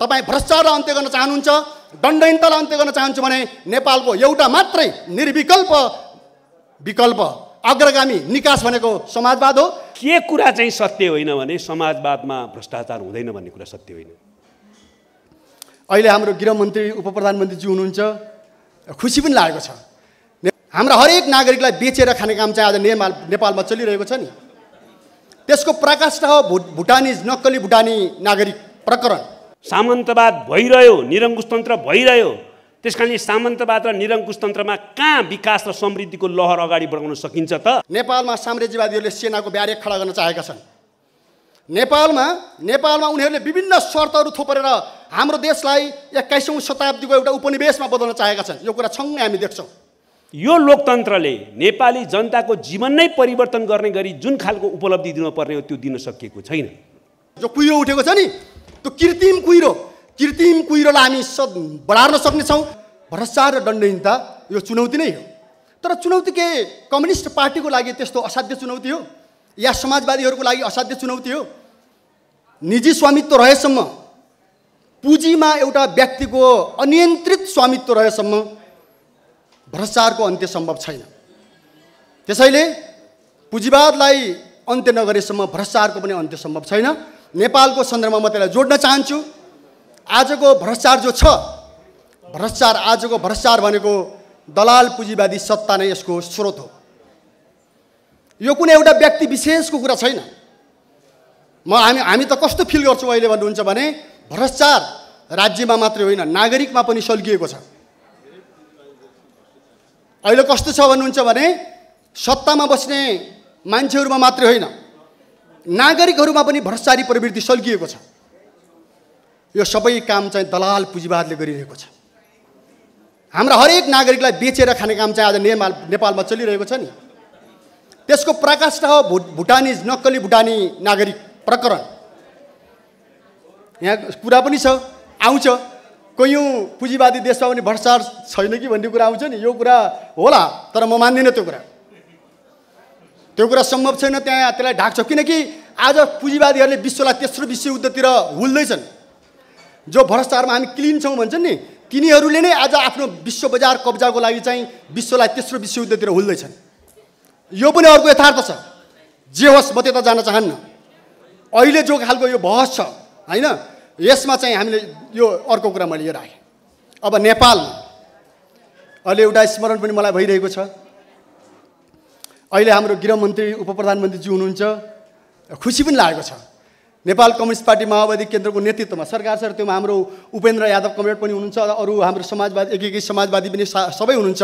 तपाईँ भ्रष्टाचारलाई अन्त्य गर्न चाहनुहुन्छ दण्डहीनतालाई अन्त्य गर्न चाहन्छु भने नेपालको एउटा मात्रै निर्विकल्प विकल्प अग्रगामी निकास भनेको समाजवाद हो के कुरा चाहिँ सत्य होइन भने समाजवादमा भ्रष्टाचार हुँदैन भन्ने कुरा सत्य होइन अहिले हाम्रो गृहमन्त्री उप प्रधानमन्त्रीजी हुनुहुन्छ खुसी पनि लागेको छ हाम्रा हरेक नागरिकलाई बेचेर खाने काम चाहिँ आज नेपाल नेपालमा चलिरहेको छ नि त्यसको प्रकाष्ठ हो भुटानिज नक्कली भुटानी नागरिक प्रकरण सामन्तवाद भइरह्यो निरङ्कुशतन्त्र भइरह्यो त्यस कारणले सामन्तवाद र निरङ्कुशतन्त्रमा कहाँ विकास र समृद्धिको लहर अगाडि बढाउन सकिन्छ त नेपालमा साम्राज्यवादीहरूले सेनाको ब्यारेक खडा गर्न चाहेका छन् नेपालमा नेपालमा उनीहरूले विभिन्न शर्तहरू थोपरेर हाम्रो देशलाई एक्काइसौँ शताब्दीको एउटा उपनिवेशमा बदल्न चाहेका छन् यो कुरा छङ्गै हामी देख्छौँ यो लोकतन्त्रले नेपाली जनताको जीवन नै परिवर्तन गर्ने गरी जुन खालको उपलब्धि दिनुपर्ने हो त्यो दिन सकिएको छैन जो कुहि उठेको छ नि त्यो कृत्रिम कुहिरो कृत्रिम कुहिरोलाई हामी स बढार्न सक्नेछौँ भ्रष्टाचार र दण्डहीनता यो चुनौती नै हो तर चुनौती के कम्युनिस्ट पार्टीको लागि त्यस्तो असाध्य चुनौती हो या समाजवादीहरूको लागि असाध्य चुनौती हो निजी स्वामित्व रहेसम्म पुँजीमा एउटा व्यक्तिको अनियन्त्रित स्वामित्व रहेसम्म भ्रष्टाचारको अन्त्य सम्भव छैन त्यसैले पुँजीवादलाई अन्त्य नगरेसम्म भ्रष्टाचारको पनि अन्त्य सम्भव छैन नेपालको सन्दर्भमा म त्यसलाई जोड्न चाहन्छु आजको भ्रष्टाचार जो छ भ्रष्टाचार आजको भ्रष्टाचार भनेको दलाल पुँजीवादी सत्ता नै यसको स्रोत हो यो कुनै एउटा व्यक्ति विशेषको कुरा छैन म हामी हामी त कस्तो फिल गर्छौँ अहिले भन्नुहुन्छ भने भ्रष्टाचार राज्यमा मात्रै होइन नागरिकमा पनि सल्किएको छ अहिले कस्तो छ भन्नुहुन्छ भने सत्तामा बस्ने मान्छेहरूमा मात्रै होइन नागरिकहरूमा पनि भ्रष्टाचारी प्रवृत्ति सल्किएको छ यो सबै काम चाहिँ दलाल पुँजीवादले गरिरहेको छ हाम्रा हरेक नागरिकलाई बेचेर खाने काम चाहिँ आज नेपाल नेपालमा चलिरहेको छ नि त्यसको प्रकाष्ठा हो भुट भुटानी नक्कली भुटानी नागरिक प्रकरण यहाँ कुरा पनि छ आउँछ कयौँ पुँजीवादी देशमा पनि भ्रष्टाचार छैन कि भन्ने कुरा आउँछ नि यो कुरा होला तर म मान्दिनँ त्यो कुरा त्यो कुरा सम्भव छैन त्यहाँ त्यसलाई ढाक्छ किनकि आज पुँजीवादीहरूले विश्वलाई तेस्रो विश्वयुद्धतिर हुल्दैछन् जो भ्रष्टाचारमा हामी क्लिन छौँ भन्छन् नि तिनीहरूले नै आज आफ्नो विश्व बजार कब्जाको लागि चाहिँ विश्वलाई तेस्रो विश्वयुद्धतिर हुल्दैछन् यो पनि अर्को यथार्थ छ जे होस् म त्यता जान चाहन्न अहिले जो खालको यो बहस छ होइन यसमा चाहिँ हामीले यो अर्को कुरा मैले यो राखेँ अब नेपाल अहिले एउटा स्मरण पनि मलाई भइरहेको छ अहिले हाम्रो गृहमन्त्री उप प्रधानमन्त्रीजी हुनुहुन्छ खुसी पनि लागेको छ नेपाल कम्युनिस्ट पार्टी माओवादी केन्द्रको नेतृत्वमा सरकार सर त्योमा हाम्रो उपेन्द्र यादव कमरेड पनि हुनुहुन्छ अरू हाम्रो समाजवादी एक एकी समाजवादी पनि सबै हुनुहुन्छ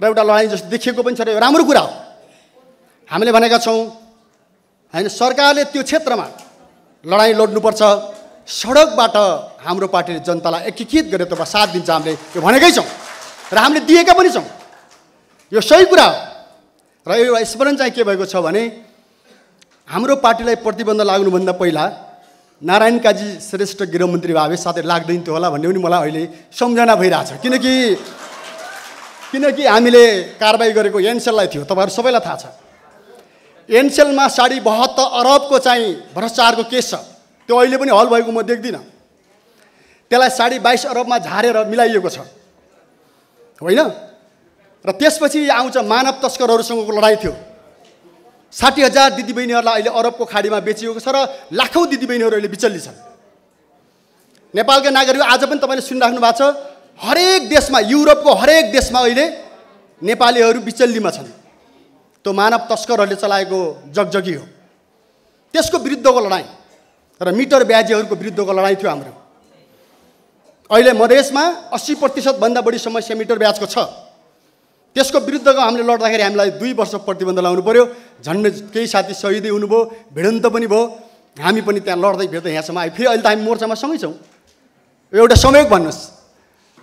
र एउटा लडाइँ जस्तो देखिएको पनि छ र यो राम्रो कुरा हो हामीले भनेका छौँ होइन सरकारले त्यो क्षेत्रमा लडाइँ लड्नुपर्छ सडकबाट हाम्रो पार्टीले जनतालाई एकीकृत गरेर तपाईँ साथ दिन्छ हामीले त्यो भनेकै छौँ र हामीले दिएका पनि छौँ यो सही कुरा हो र यो एउटा स्मरण चाहिँ के भएको छ भने हाम्रो पार्टीलाई प्रतिबन्ध लाग्नुभन्दा पहिला नारायण काजी श्रेष्ठ गृहमन्त्री भए साथै लाग्दैन थियो होला भन्ने पनि मलाई अहिले सम्झना भइरहेछ किनकि किनकि हामीले कारवाही गरेको एनसेललाई थियो तपाईँहरू सबैलाई थाहा छ एनसेलमा साढे बहत्तर अरबको चाहिँ भ्रष्टाचारको केस छ त्यो अहिले पनि हल भएको म देख्दिनँ त्यसलाई साढे बाइस अरबमा झारेर मिलाइएको छ होइन र त्यसपछि आउँछ मानव तस्करहरूसँगको लडाइँ थियो साठी हजार दिदीबहिनीहरूलाई अहिले अरबको खाडीमा बेचिएको छ र लाखौँ दिदीबहिनीहरू अहिले बिचल्ली छन् नेपालका नागरिक आज पनि तपाईँले सुनिराख्नु भएको छ हरेक देशमा युरोपको हरेक देशमा अहिले नेपालीहरू बिचल्लीमा छन् त्यो मानव तस्करहरूले चलाएको जगजगी हो त्यसको विरुद्धको लडाइँ र मिटर ब्याजीहरूको विरुद्धको लडाइँ थियो हाम्रो अहिले मधेसमा अस्सी प्रतिशतभन्दा बढी समस्या मिटर ब्याजको छ त्यसको विरुद्धको हामीले लड्दाखेरि हामीलाई दुई वर्ष प्रतिबन्ध लाउनु पऱ्यो झन्डै केही साथी सहिदै हुनुभयो भिडन्त पनि भयो हामी पनि त्यहाँ लड्दै भेट्दै यहाँसम्म आयो फेरि अहिले त हामी मोर्चामा सँगै छौँ एउटा संयोग भन्नुहोस्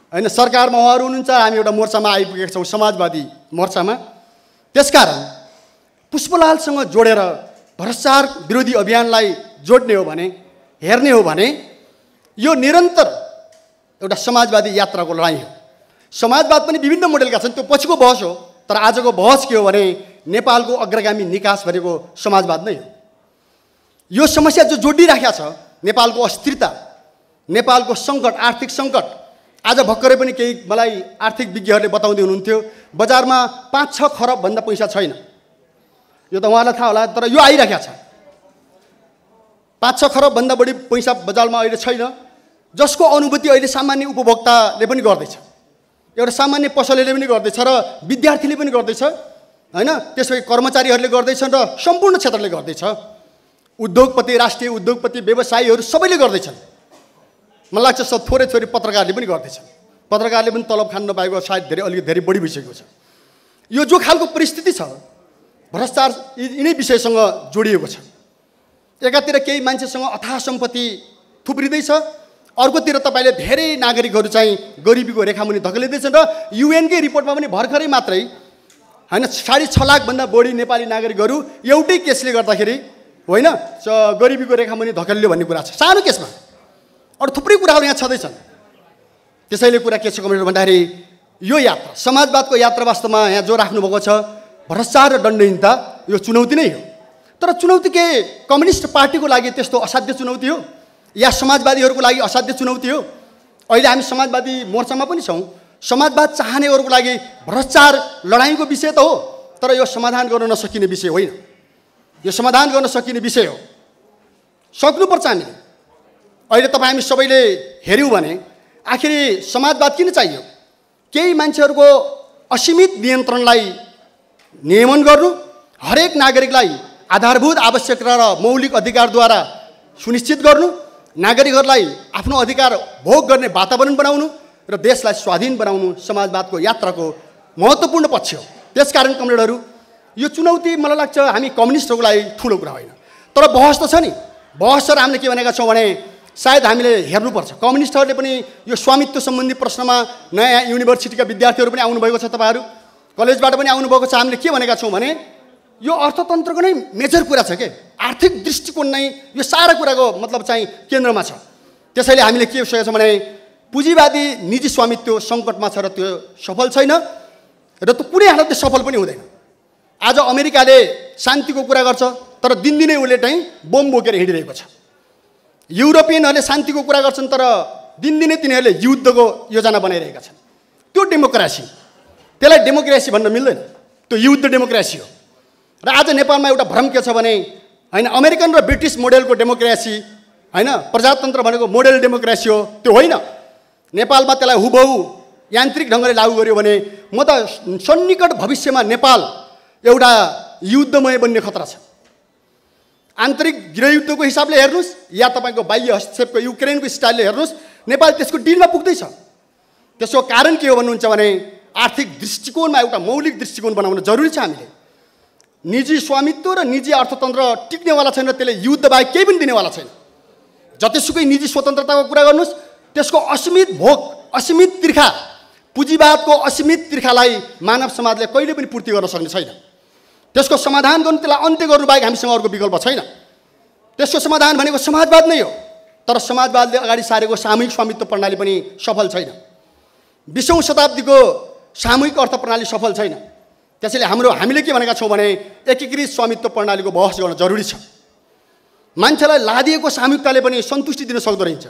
होइन सरकारमा उहाँहरू हुनुहुन्छ हामी एउटा मोर्चामा आइपुगेका छौँ समाजवादी मोर्चामा त्यसकारण पुष्पलालसँग जोडेर भ्रष्टाचार विरोधी अभियानलाई जोड्ने हो भने हेर्ने हो भने यो निरन्तर एउटा समाजवादी यात्राको लडाइँ हो समाजवाद पनि विभिन्न मोडेलका छन् त्यो पछिको बहस हो तर आजको बहस के हो भने नेपालको अग्रगामी निकास भनेको समाजवाद नै हो यो समस्या जो जोडिराखेका छ नेपालको अस्थिरता नेपालको सङ्कट आर्थिक सङ्कट आज भर्खरै पनि केही मलाई आर्थिक विज्ञहरूले बताउँदै हुनुहुन्थ्यो बजारमा पाँच छ खरबभन्दा पैसा छैन यो त उहाँलाई थाहा होला तर यो आइराखेको छ पाँच छ खरबभन्दा बढी पैसा बजारमा अहिले छैन जसको अनुभूति अहिले सामान्य उपभोक्ताले पनि गर्दैछ एउटा सामान्य पसलेले पनि गर्दैछ र विद्यार्थीले पनि गर्दैछ होइन त्यसपछि कर्मचारीहरूले गर्दैछन् र सम्पूर्ण क्षेत्रले गर्दैछ उद्योगपति राष्ट्रिय उद्योगपति व्यवसायीहरू सबैले गर्दैछन् मलाई लाग्छ सब थोरै थोरै पत्रकारले पनि गर्दैछन् पत्रकारले पनि तलब खान नपाएको सायद धेरै अलिक धेरै बढी भइसकेको छ यो जो खालको परिस्थिति छ भ्रष्टाचार यिनै विषयसँग जोडिएको छ एकातिर केही मान्छेसँग अथाह सम्पत्ति थुप्रिँदैछ अर्कोतिर तपाईँले धेरै नागरिकहरू चाहिँ गरिबीको रेखामुनि धकेलिँदैछन् र युएनकै रिपोर्टमा पनि भर्खरै मात्रै होइन साढे छ लाखभन्दा बढी नेपाली नागरिकहरू एउटै केसले गर्दाखेरि होइन गरिबीको रेखामुनि धकेलियो भन्ने कुरा छ सानो केसमा अरू थुप्रै कुराहरू यहाँ छँदैछन् त्यसैले कुरा के छ कमेन्ट भन्दाखेरि यो यात्रा समाजवादको यात्रा वास्तवमा यहाँ जो राख्नुभएको छ भ्रष्टाचार र दण्डहीनता यो चुनौती नै हो तर चुनौती के कम्युनिस्ट पार्टीको लागि त्यस्तो असाध्य चुनौती हो या समाजवादीहरूको लागि असाध्य चुनौती हो अहिले हामी समाजवादी मोर्चामा पनि छौँ समाजवाद चाहनेहरूको लागि भ्रष्टाचार लडाइँको विषय त हो तर यो समाधान गर्न नसकिने विषय होइन यो समाधान गर्न सकिने विषय हो सक्नुपर्छ हामीले अहिले तपाईँ हामी सबैले हेऱ्यौँ भने आखिरी समाजवाद किन चाहियो केही मान्छेहरूको असीमित नियन्त्रणलाई नियमन गर्नु हरेक नागरिकलाई आधारभूत आवश्यकता र मौलिक अधिकारद्वारा सुनिश्चित गर्नु नागरिकहरूलाई आफ्नो अधिकार भोग गर्ने वातावरण बनाउनु र देशलाई स्वाधीन बनाउनु समाजवादको यात्राको महत्त्वपूर्ण पक्ष हो त्यसकारण कमरेडहरू यो चुनौती मलाई लाग्छ हामी कम्युनिस्टहरूको लागि ठुलो कुरा होइन तर बहस त छ नि बहस र हामीले के भनेका छौँ भने सायद हामीले हेर्नुपर्छ कम्युनिस्टहरूले पनि यो स्वामित्व सम्बन्धी प्रश्नमा नयाँ युनिभर्सिटीका विद्यार्थीहरू पनि आउनुभएको छ तपाईँहरू कलेजबाट पनि आउनुभएको छ हामीले के भनेका छौँ भने यो अर्थतन्त्रको नै मेजर कुरा छ के आर्थिक दृष्टिकोण नै यो सारा कुराको मतलब चाहिँ केन्द्रमा छ त्यसैले हामीले के सोचेको छौँ भने पुँजीवादी निजी स्वामित्व सङ्कटमा छ र त्यो सफल छैन र त्यो कुनै हालतले सफल पनि हुँदैन आज अमेरिकाले शान्तिको कुरा गर्छ तर दिनदिनै उसले चाहिँ बम बोकेर हिँडिरहेको छ युरोपियनहरूले शान्तिको कुरा गर्छन् तर दिनदिनै तिनीहरूले युद्धको योजना बनाइरहेका छन् त्यो डेमोक्रासी त्यसलाई डेमोक्रेसी भन्न मिल्दैन त्यो युद्ध डेमोक्रेसी हो र आज नेपालमा एउटा भ्रम के छ भने होइन अमेरिकन र ब्रिटिस मोडेलको डेमोक्रेसी होइन प्रजातन्त्र भनेको मोडेल डेमोक्रेसी हो त्यो होइन नेपालमा त्यसलाई हुबहु यान्त्रिक ढङ्गले लागू गर्यो भने म त सन्निकट भविष्यमा नेपाल एउटा युद्धमय बन्ने खतरा छ आन्तरिक गृहयुद्धको हिसाबले हेर्नुहोस् या तपाईँको बाह्य हस्तक्षेपको युक्रेनको स्टाइलले हेर्नुहोस् नेपाल त्यसको डिलमा पुग्दैछ त्यसको कारण के हो भन्नुहुन्छ भने आर्थिक दृष्टिकोणमा एउटा मौलिक दृष्टिकोण बनाउन जरुरी छ हामीले निजी स्वामित्व र निजी अर्थतन्त्र टिक्नेवाला छैन त्यसले युद्ध बाहेक केही पनि दिनेवाला छैन जतिसुकै निजी स्वतन्त्रताको कुरा गर्नुहोस् त्यसको असीमित भोग असीमित तिर्खा पुँजीवादको असीमित तिर्खालाई मानव समाजले कहिले पनि पूर्ति गर्न सक्ने छैन त्यसको समाधान गर्नु त्यसलाई अन्त्य गर्नु बाहेक हामीसँग अर्को विकल्प छैन त्यसको समाधान भनेको समाजवाद नै हो तर समाजवादले अगाडि सारेको सामूहिक स्वामित्व प्रणाली पनि सफल छैन बिसौँ शताब्दीको सामूहिक अर्थ प्रणाली सफल छैन त्यसैले हाम्रो हामीले के भनेका छौँ भने एकीकृत स्वामित्व प्रणालीको बहस गर्न जरुरी छ मान्छेलाई लादिएको स्वामित्वले पनि सन्तुष्टि दिन सक्दो रहेछ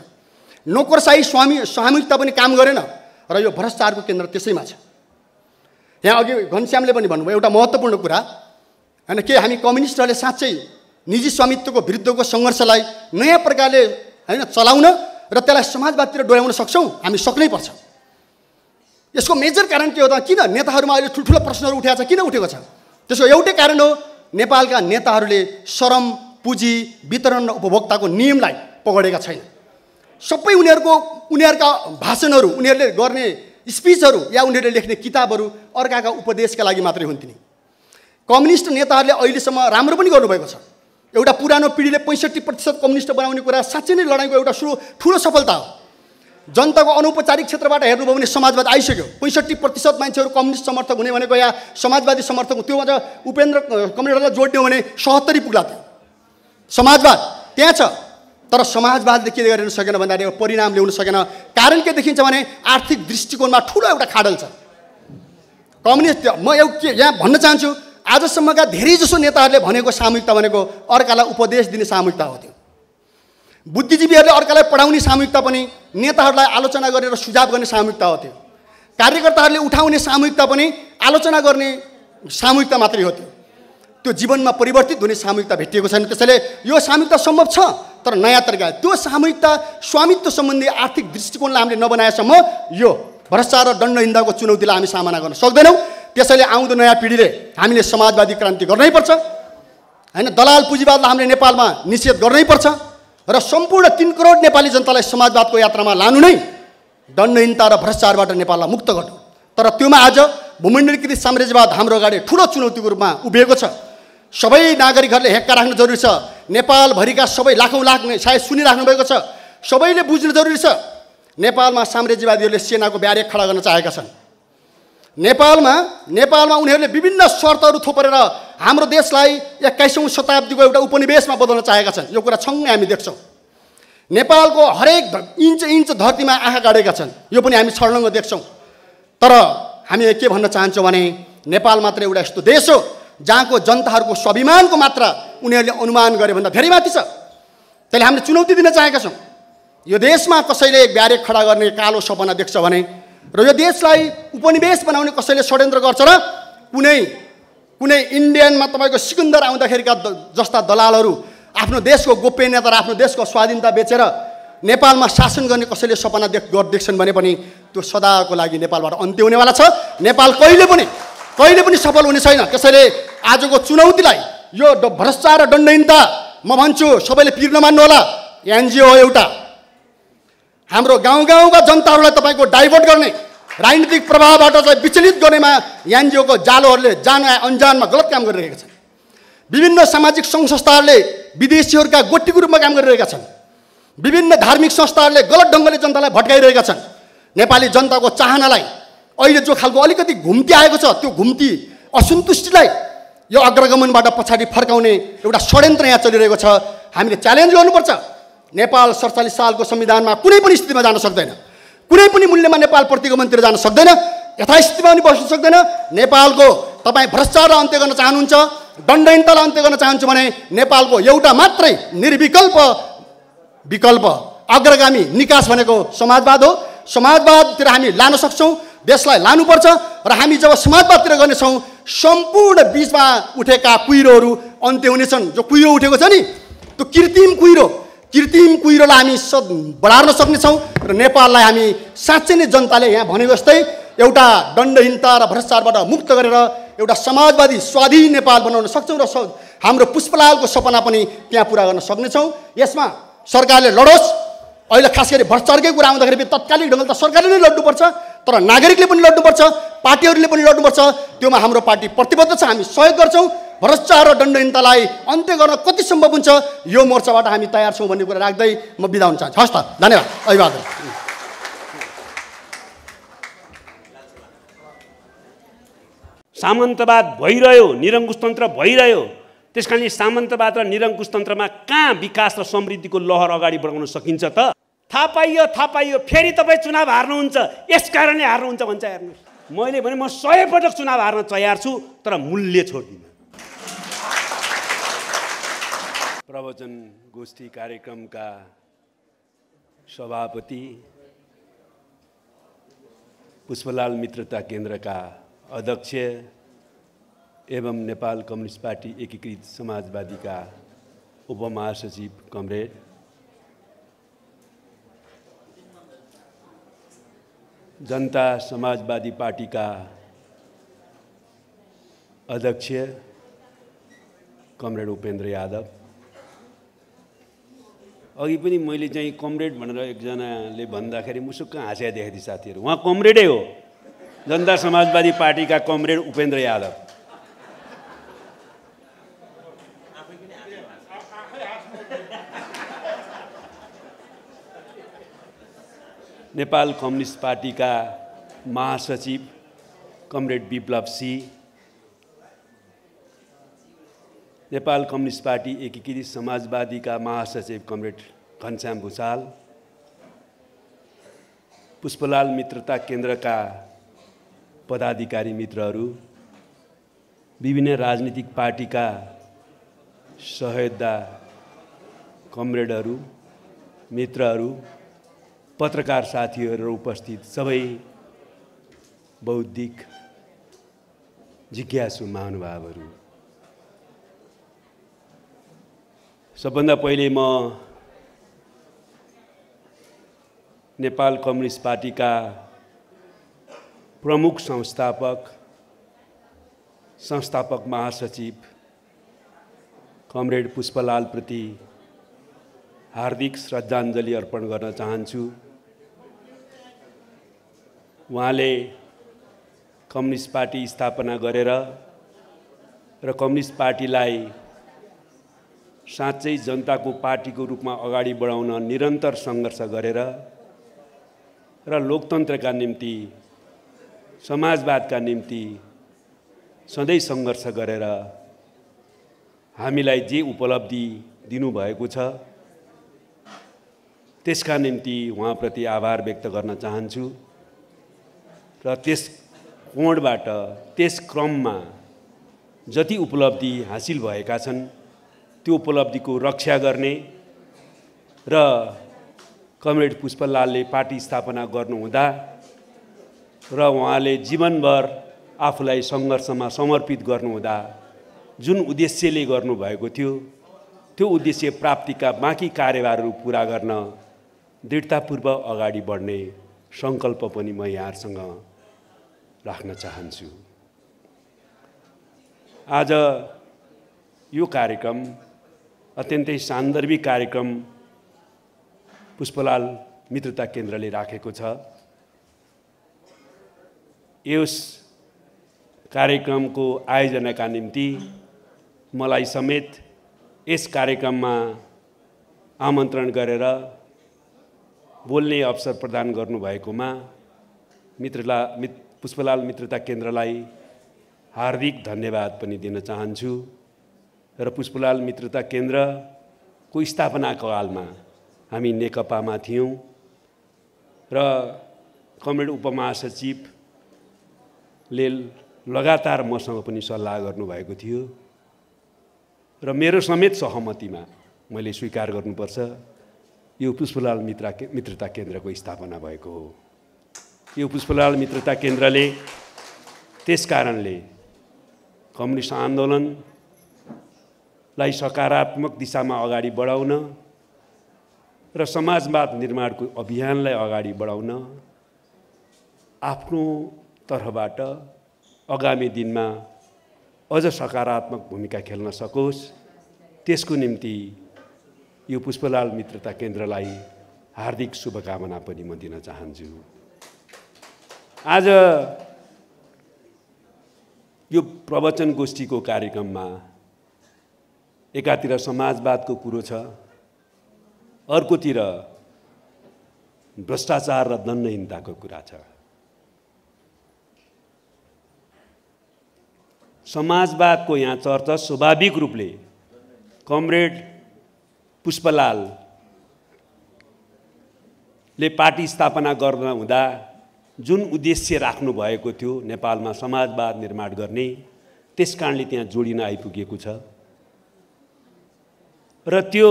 नोकरसाही स्वामी स्वामित्व पनि काम गरेन र यो भ्रष्टाचारको केन्द्र त्यसैमा छ यहाँ अघि घनश्यामले पनि भन्नुभयो एउटा महत्त्वपूर्ण कुरा होइन के हामी कम्युनिस्टहरूले साँच्चै निजी स्वामित्वको विरुद्धको सङ्घर्षलाई नयाँ प्रकारले होइन चलाउन र त्यसलाई समाजवादतिर डोर्याउन सक्छौँ हामी सक्नै पर्छ यसको मेजर कारण के हो त किन नेताहरूमा अहिले ठुल्ठुलो प्रश्नहरू उठाएको छ किन उठेको छ त्यसको एउटै कारण हो नेपालका नेताहरूले श्रम पुँजी वितरण र उपभोक्ताको नियमलाई पगडेका छैन सबै उनीहरूको उनीहरूका भाषणहरू उनीहरूले गर्ने स्पिचहरू या उनीहरूले लेख्ने किताबहरू अर्काका उपदेशका लागि मात्रै हुन्थ्यो नि कम्युनिस्ट नेताहरूले अहिलेसम्म राम्रो पनि गर्नुभएको छ एउटा पुरानो पिँढीले पैँसठी प्रतिशत कम्युनिस्ट बनाउने कुरा साँच्चै नै लडाइँको एउटा ठुलो सफलता हो जनताको अनौपचारिक क्षेत्रबाट हेर्नुभयो भने समाजवाद आइसक्यो पैँसठी प्रतिशत मान्छेहरू कम्युनिस्ट समर्थक हुने भनेको या समाजवादी समर्थक त्यो अझ उपेन्द्र कम्युनिस्टलाई जोड्यो भने सहत्तरी पुग्ला थियो समाजवाद त्यहाँ छ तर समाजवादले के गरिन सकेन भन्दाखेरि परिणाम ल्याउन सकेन कारण के देखिन्छ भने आर्थिक दृष्टिकोणमा ठुलो एउटा खाडल छ कम्युनिस्ट म एउटा यहाँ भन्न चाहन्छु आजसम्मका धेरैजसो नेताहरूले भनेको सामूहिकता भनेको अर्कालाई उपदेश दिने सामूहिकता हो त्यो बुद्धिजीवीहरूले अर्कालाई पढाउने सामूहिकता पनि नेताहरूलाई आलोचना गरेर सुझाव गर्ने सामूहिकता हो त्यो कार्यकर्ताहरूले उठाउने सामूहिकता पनि आलोचना गर्ने सामूहिकता मात्रै हो त्यो त्यो जीवनमा परिवर्तित हुने सामूहिकता भेटिएको छैन त्यसैले यो सामूहिकता सम्भव छ तर नयाँ तरिका त्यो सामूहिकता स्वामित्व सम्बन्धी आर्थिक दृष्टिकोणलाई हामीले नबनाएसम्म यो भ्रष्टाचार र दण्डहिन्दाको चुनौतीलाई हामी सामना गर्न सक्दैनौँ त्यसैले आउँदो नयाँ पिँढीले हामीले समाजवादी क्रान्ति गर्नैपर्छ होइन दलाल पुँजीवादलाई हामीले नेपालमा निषेध गर्नैपर्छ र सम्पूर्ण तिन करोड नेपाली जनतालाई समाजवादको यात्रामा लानु नै दण्डहीनता र भ्रष्टाचारबाट नेपाललाई मुक्त गर्नु तर त्योमा आज भूमण्डलीकृत साम्राज्यवाद हाम्रो अगाडि ठुलो चुनौतीको रूपमा उभिएको छ सबै नागरिकहरूले हेक्का राख्नु जरुरी छ नेपालभरिका सबै लाखौँ लाख सायद सुनिराख्नु भएको छ सबैले बुझ्नु जरुरी छ नेपालमा साम्राज्यवादीहरूले सेनाको ब्यारेक खडा गर्न चाहेका छन् नेपालमा नेपालमा उनीहरूले विभिन्न शर्तहरू थोपरेर हाम्रो देशलाई एक्काइसौँ शताब्दीको एउटा उपनिवेशमा बदल्न चाहेका छन् यो कुरा छङ्गै हामी देख्छौँ नेपालको हरेक इन्च इन्च धरतीमा आँखा गाडेका छन् यो पनि हामी छर्लङ्ग देख्छौँ तर हामी के भन्न चाहन्छौँ भने नेपाल मात्र एउटा यस्तो देश हो जहाँको जनताहरूको स्वाभिमानको मात्रा उनीहरूले अनुमान गरे भन्दा धेरै माथि छ त्यसले हामीले चुनौती दिन चाहेका छौँ यो देशमा कसैले ब्यारेक खडा गर्ने कालो सपना देख्छ भने र यो देशलाई उपनिवेश बनाउने कसैले षड्यन्त्र गर्छ र कुनै कुनै इन्डियनमा तपाईँको सिकुन्दर आउँदाखेरिका द जस्ता दलालहरू आफ्नो देशको गोपनीयता र आफ्नो देशको स्वाधीनता बेचेर नेपालमा शासन गर्ने कसैले सपना देख देख्छन् भने पनि त्यो सदाको लागि नेपालबाट अन्त्य हुनेवाला छ नेपाल कहिले पनि कहिले पनि सफल हुने छैन त्यसैले आजको चुनौतीलाई यो भ्रष्टाचार र दण्डहीनता म भन्छु सबैले पिर्न होला एनजिओ एउटा हाम्रो गाउँ गाउँका जनताहरूलाई तपाईँको डाइभर्ट गर्ने राजनीतिक प्रभावबाट चाहिँ विचलित गर्नेमा एनजिओको जालोहरूले जान अन्जानमा गलत काम गरिरहेका छन् विभिन्न सामाजिक सङ्घ संस्थाहरूले विदेशीहरूका गोटीको रूपमा काम गरिरहेका छन् विभिन्न धार्मिक संस्थाहरूले गलत ढङ्गले जनतालाई भट्काइरहेका छन् नेपाली जनताको चाहनालाई अहिले जो खालको अलिकति घुम्ती आएको छ त्यो घुम्ती असन्तुष्टिलाई यो अग्रगमनबाट पछाडि फर्काउने एउटा षड्यन्त्र यहाँ चलिरहेको छ हामीले च्यालेन्ज गर्नुपर्छ नेपाल सडचालिस सालको संविधानमा कुनै पनि स्थितिमा जान सक्दैन कुनै पनि मूल्यमा नेपाल प्रतिगमनतिर जान सक्दैन यथास्थितिमा पनि बस्न सक्दैन नेपालको तपाईँ भ्रष्टाचारलाई अन्त्य गर्न चाहनुहुन्छ दण्डहीनतालाई अन्त्य गर्न चाहन्छु भने नेपालको एउटा मात्रै निर्विकल्प विकल्प अग्रगामी निकास भनेको समाजवाद हो समाजवादतिर हामी लान सक्छौँ देशलाई लानुपर्छ र हामी जब समाजवादतिर गर्नेछौँ सम्पूर्ण बिचमा उठेका कुहिरोहरू अन्त्य हुनेछन् जो कुहिरो उठेको छ नि त्यो कृत्रिम कुहिरो कृत्रिम कुहिरोलाई हामी स बढार्न सक्नेछौँ र नेपाललाई हामी साँच्चै नै जनताले यहाँ भने जस्तै एउटा दण्डहीनता र भ्रष्टाचारबाट मुक्त गरेर एउटा समाजवादी स्वाधीन नेपाल बनाउन सक्छौँ र स हाम्रो पुष्पलालको सपना पनि त्यहाँ पुरा गर्न सक्नेछौँ यसमा सरकारले लडोस् अहिले खास गरी भ्रष्टाचारकै कुरा आउँदाखेरि तत्कालिक ढङ्गले त सरकारले नै लड्नुपर्छ तर नागरिकले पनि लड्नुपर्छ पार्टीहरूले पनि लड्नुपर्छ त्योमा हाम्रो पार्टी प्रतिबद्ध छ हामी सहयोग गर्छौँ भ्रष्टाचार र दण्डहीनतालाई अन्त्य गर्न कति सम्भव हुन्छ यो मोर्चाबाट हामी तयार छौँ भन्ने कुरा राख्दै म बिदा हुन चाहन्छु हस् त धन्यवाद अभिवादन सामन्तवाद भइरह्यो निरङ्कुशतन्त्र भइरह्यो त्यस कारणले सामन्तवाद र निरङ्कुशतन्त्रमा कहाँ विकास र समृद्धिको लहर अगाडि बढाउन सकिन्छ त थाहा पाइयो थाहा पाइयो फेरि तपाईँ चुनाव हार्नुहुन्छ यस कारणले हार्नुहुन्छ भन्छ हेर्नुहोस् मैले भने म सयपटक चुनाव हार्न तयार छु तर मूल्य छोड्दिनँ प्रवचन गोष्ठी कार्यक्रमका सभापति पुष्पलाल मित्रता केन्द्रका अध्यक्ष एवं नेपाल कम्युनिस्ट पार्टी एकीकृत समाजवादीका उपमहासचिव कमरेड जनता समाजवादी पार्टीका अध्यक्ष कमरेड उपेन्द्र यादव अघि पनि मैले चाहिँ कमरेड भनेर एकजनाले भन्दाखेरि मुसुक्क हाँस्या देखेको थिएँ साथीहरू उहाँ कमरेडै हो जनता समाजवादी पार्टीका कमरेड उपेन्द्र यादव नेपाल कम्युनिस्ट पार्टीका महासचिव comrade Biplav Singh Nepal communist party एकीकृत समाजवादीका महासचिव कमरेड घनश्याम भुषाल पुष्पलाल मित्रता केन्द्रका पदाधिकारी मित्रहरू विभिन्न राजनीतिक पार्टीका सहयोगदा कमरेडहरू मित्रहरू पत्रकार साथीहरू उपस्थित सबै बौद्धिक जिज्ञासु महानुभावहरू सबभन्दा पहिले म नेपाल कम्युनिस्ट पार्टीका प्रमुख संस्थापक संस्थापक महासचिव कमरेड पुष्पलालप्रति हार्दिक श्रद्धाञ्जली अर्पण गर्न चाहन्छु उहाँले कम्युनिस्ट पार्टी स्थापना गरेर र कम्युनिस्ट पार्टीलाई साँच्चै जनताको पार्टीको रूपमा अगाडि बढाउन निरन्तर सङ्घर्ष गरेर र लोकतन्त्रका निम्ति समाजवादका निम्ति सधैँ सङ्घर्ष गरेर हामीलाई जे उपलब्धि दिनुभएको छ त्यसका निम्ति उहाँप्रति आभार व्यक्त गर्न चाहन्छु र त्यस कोणबाट त्यस क्रममा जति उपलब्धि हासिल भएका छन् त्यो उपलब्धिको रक्षा गर्ने र कमरेड पुष्पलालले पार्टी स्थापना गर्नुहुँदा र उहाँले जीवनभर आफूलाई सङ्घर्षमा समर्पित गर्नुहुँदा जुन उद्देश्यले गर्नुभएको थियो त्यो उद्देश्य प्राप्तिका बाँकी कार्यभारहरू पुरा गर्न दृढतापूर्वक अगाडि बढ्ने सङ्कल्प पनि म यहाँहरूसँग राख्न चाहन्छु आज यो कार्यक्रम अत्यन्तै सान्दर्भिक कार्यक्रम पुष्पलाल मित्रता केन्द्रले राखेको छ यस कार्यक्रमको आयोजनाका निम्ति मलाई समेत यस कार्यक्रममा आमन्त्रण गरेर बोल्ने अवसर प्रदान गर्नुभएकोमा मित्रला मित पुष्पलाल मित्रता केन्द्रलाई हार्दिक धन्यवाद पनि दिन चाहन्छु र पुष्पलाल मित्रता केन्द्रको स्थापनाको हालमा हामी नेकपामा थियौँ र कमरेड उपमहासचिवले लगातार मसँग पनि सल्लाह गर्नुभएको थियो र मेरो समेत सहमतिमा मैले स्वीकार गर्नुपर्छ यो पुष्पलाल मित्र मित्रता केन्द्रको स्थापना भएको हो यो पुष्पलाल मित्रता केन्द्रले त्यस कारणले कम्युनिस्ट आन्दोलन लाई सकारात्मक दिशामा अगाडि बढाउन र समाजवाद निर्माणको अभियानलाई अगाडि बढाउन आफ्नो तर्फबाट आगामी दिनमा अझ सकारात्मक भूमिका खेल्न सकोस् त्यसको निम्ति यो पुष्पलाल मित्रता केन्द्रलाई हार्दिक शुभकामना पनि म दिन चाहन्छु आज यो प्रवचन गोष्ठीको कार्यक्रममा एकातिर समाजवादको कुरो छ अर्कोतिर भ्रष्टाचार र दण्डहीनताको कुरा छ समाजवादको यहाँ चर्चा स्वाभाविक रूपले कमरेड पुष्पलालले पार्टी स्थापना गर्न हुँदा जुन उद्देश्य राख्नुभएको थियो नेपालमा समाजवाद निर्माण गर्ने त्यस कारणले त्यहाँ जोडिन आइपुगेको छ र त्यो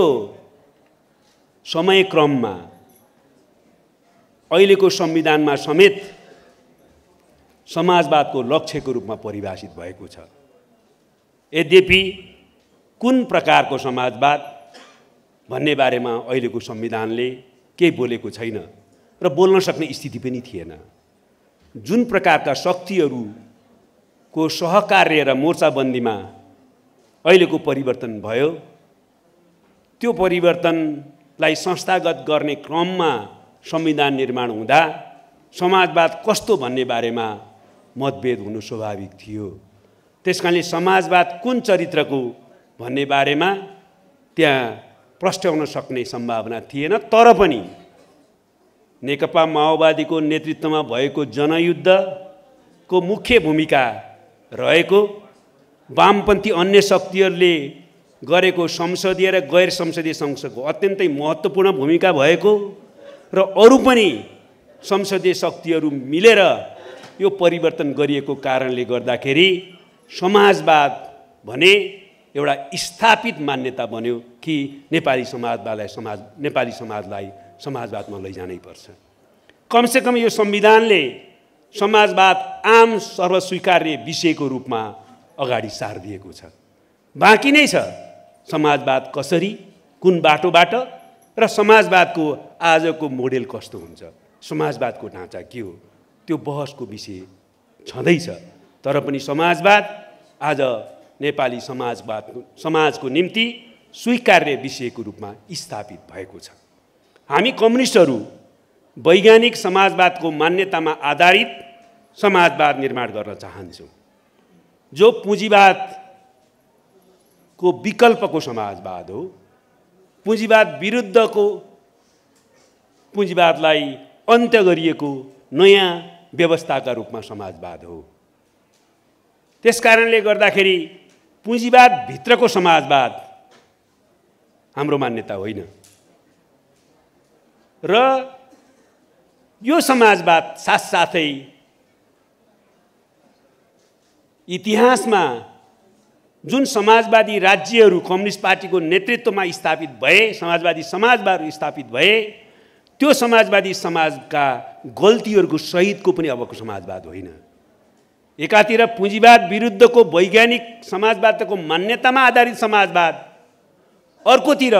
समयक्रममा अहिलेको संविधानमा समेत समाजवादको लक्ष्यको रूपमा परिभाषित भएको छ यद्यपि कुन प्रकारको समाजवाद भन्ने बारेमा अहिलेको संविधानले केही बोलेको छैन र बोल्न सक्ने स्थिति पनि थिएन जुन प्रकारका शक्तिहरूको सहकार्य र मोर्चाबन्दीमा अहिलेको परिवर्तन भयो त्यो परिवर्तनलाई संस्थागत गर्ने क्रममा संविधान निर्माण हुँदा समाजवाद कस्तो भन्ने बारेमा मतभेद हुनु स्वाभाविक थियो त्यस कारणले समाजवाद कुन चरित्रको भन्ने बारेमा त्यहाँ प्रस्ट्याउन सक्ने सम्भावना थिएन तर पनि नेकपा माओवादीको नेतृत्वमा भएको जनयुद्धको मुख्य भूमिका रहेको वामपन्थी अन्य शक्तिहरूले गरेको संसदीय र गैर संसदीय संसदको अत्यन्तै महत्त्वपूर्ण भूमिका भएको र अरू पनि संसदीय शक्तिहरू मिलेर यो परिवर्तन गरिएको कारणले गर्दाखेरि समाजवाद भने एउटा स्थापित मान्यता बन्यो कि नेपाली समाजवादलाई समाज नेपाली समाजलाई समाजवादमा लैजानै पर्छ कमसेकम यो संविधानले समाजवाद आम सर्वस्वीकार्य विषयको रूपमा अगाडि सारिदिएको छ बाँकी नै छ समाजवाद कसरी कुन बाटोबाट र समाजवादको आजको मोडेल कस्तो हुन्छ समाजवादको ढाँचा के हो त्यो बहसको विषय छँदैछ तर पनि समाजवाद आज नेपाली समाजवाद समाजको निम्ति स्वीकार्य विषयको रूपमा स्थापित भएको छ हामी कम्युनिस्टहरू वैज्ञानिक समाजवादको मान्यतामा आधारित समाजवाद निर्माण गर्न चाहन्छौँ जो पुँजीवाद को विकल्पको समाजवाद हो पुँजीवाद विरुद्धको पुँजीवादलाई अन्त्य गरिएको नयाँ व्यवस्थाका रूपमा समाजवाद हो त्यस कारणले गर्दाखेरि पुँजीवादभित्रको समाजवाद हाम्रो मान्यता होइन र यो समाजवाद साथसाथै इतिहासमा जुन समाजवादी राज्यहरू कम्युनिस्ट पार्टीको नेतृत्वमा स्थापित भए समाजवादी समाजवाद स्थापित भए त्यो समाजवादी समाजका गल्तीहरूको सहितको पनि अबको समाजवाद होइन एकातिर पुँजीवाद विरुद्धको वैज्ञानिक समाजवादको मान्यतामा आधारित समाजवाद अर्कोतिर